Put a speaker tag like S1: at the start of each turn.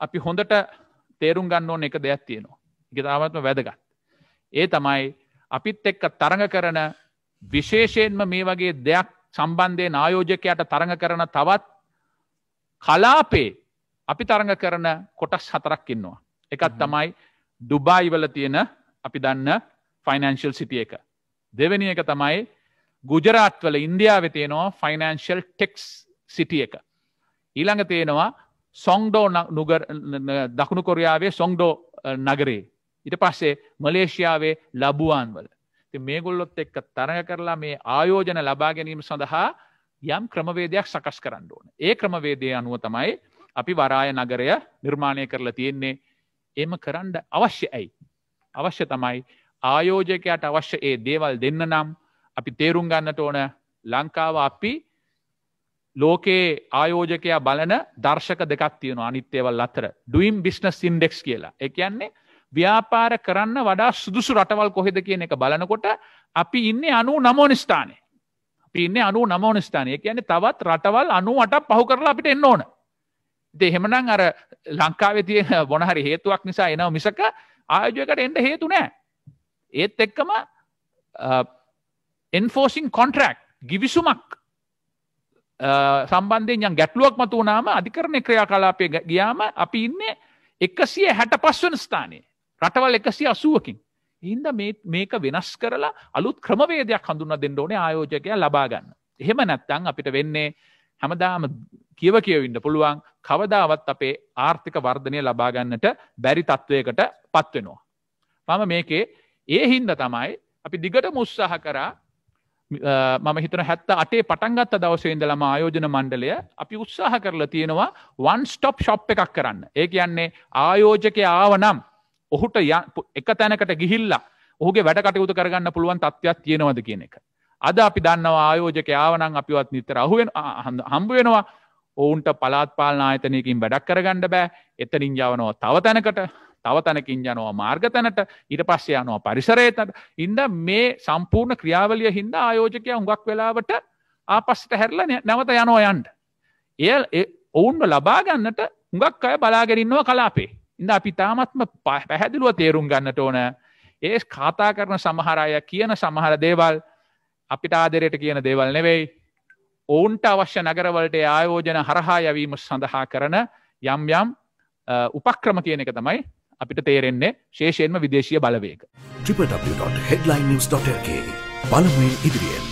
S1: අපි හොඳට තේරුම් ගන්න ඕන එක දෙයක් තියෙනවා ඉගතාවත්ම වැදගත්. ඒ තමයි අපිත් එක්ක තරඟ කරන විශේෂයෙන්ම මේ වගේ දෙයක් සම්බන්ධයෙන් ආයෝජකයට තරඟ කරන තවත් කලාපේ අපි තරඟ කරන කොටස් හතරක් ඉන්නවා. එකත් තමයි ඩුබායිවල තියෙන අපි දන්න ෆයිනන්ශල් සිටිය එක. දෙවැනි එක තමයි ගුජරාත්වල ඉන්දියාව තියෙනවා ෆයිනන්ශල් ටෙක්ස් සිටිය එක. ඊළඟ තියෙනවා සොංඩෝ නුගර දකුණු කොරයාවේ සොංඩෝ නගරේ. ඉට පස්සේ මලේෂයාවේ ලබුවන් වල. මේගොල්ලොත් එක්ක තරඟ කරලා මේ ආයෝජන ලබා ගැනීම සඳහා යම් ක්‍රමවේදයක් සකස් කරන්න ඕන. ඒ ක්‍රමවේදය අනුව තමයි අපි වරාය නගරය නිර්මාණය කරලා තියෙන්නේ එම කරන්න අවශ්‍ය ඇයි. අවශ්‍ය තමයි ආයෝජකයට අවශ්‍ය ඒ දේවල් දෙන්න නම් අපි තේරුම් ගන්නට ඕන ලංකාව අපි ලෝකයේ ආයෝජකයා බලන දර්ශක දෙකක් තියෙන අනිත්‍යවල් අතර ඩුවම් බිස්නස් ඉන්ඩෙක්ස් කියලා එකයන්නේ ව්‍යාපාර කරන්න වඩා සුදුසු රටවල් කොහෙද කියන එක බලනකොට අපි ඉන්න අනු නමෝනිස්ථානය පින්න අනු නමෝනිස්ථානය කියන්නේ තවත් රටවල් අනුවට පහු කරලා අපිට එන්න ඕන දෙහෙමනම් අර ලංකාවේ තියෙන බොනහරි හේතුවක් නිසා එනව මිසක ආයෝජයකට එන්ඩ හේතු නෑ ඒත් එක්කම එන්ෆෝසින් කොන්ට්‍රක්් ගිවිසුමක් සම්බන්ධයෙන් යම් ගැටලුවක් මතු වුණාම අධිකරණ ක්‍රියාකලාපය ගියාම අපි ඉන්නේ එකසිය හැට පස්වන ස්ථානයේ රටවල් එකසිය අසුවකින්. හින්ද මේක වෙනස් කරලා අලුත් ක්‍රමවේදයක් හඳුන්න දෙන්න ඕනේ ආයෝජකයා ලබා ගන්න. එහෙම නැත්තං අපිට වෙන්නේ හැමදාම කියව කියවන්න පුළුවන් කවදාවත් අපේ ආර්ථික වර්ධනය ලබාගන්නට බැරි තත්ත්වයකට පත්වෙනවා. මම මේකේ ඒ හින්ද තමයි අපි දිගට මුස්සාහ කරා මම හිතන හැත්ත අටේ පටන්ගත්ත දවසේන්දලම ආයෝජන මණ්ඩලය අපි උත්සාහ කරලා තියෙනවා වන් ස්ටොප් ශොප් එකක් කරන්න. ඒ කියන්නේ ආයෝජකය ආවනම් ඔහුට එක තැනකට ගිහිල්ලා ඔහුගේ වැඩ කටයුතු කරගන්න පුළුවන් තත්ත්වයක් තියෙනවද කියන එක. අද අපි දන්නවා ආයෝජක ආවනම් අපිවත් නිතර අහුවෙන හම්බ වෙනවා ඔවුන්ට පලාත් පාලන ආයතනයකින් වැඩක් කරගන්න බෑ එතනින් යවනවා තව තැනකට තවතනකින් යනවා මාර්ගතැනට ඉට පස්සේ යනවා පරිසරේතට ඉන්ද මේ සම්පූර්ණ ක්‍රියාවලිය හින්ද ආයෝජකය උඟක් වෙලාවට ආපස්සට හැරල නැවත යනෝ යන්ට. එය ඔවුන්ව ලබාගන්නට හුඟක් අය බලාගෙනින්නවා කලාපේ. ඉඳ අපි තාමත්ම පැහැදිලුව තේරුම් ගන්නට ඕන ඒ කාතා කරන සමහරය කියන සමහර දේවල් අපිට ආදරයට කියන දේවල් නෙවෙයි. ඔවුන්ට අවශ්‍ය නගරවලට ආයෝජන හරහා යවීම සඳහා කරන යම් යම් උපක්‍රම කියන එක තමයි අපිට තේරෙන්නේ ශේෂයෙන්ම විදේශීය බලවේක. ්‍රිප.හෙඩ්ලයින්.ක පළමුවෙන් ඉදිරියෙන්.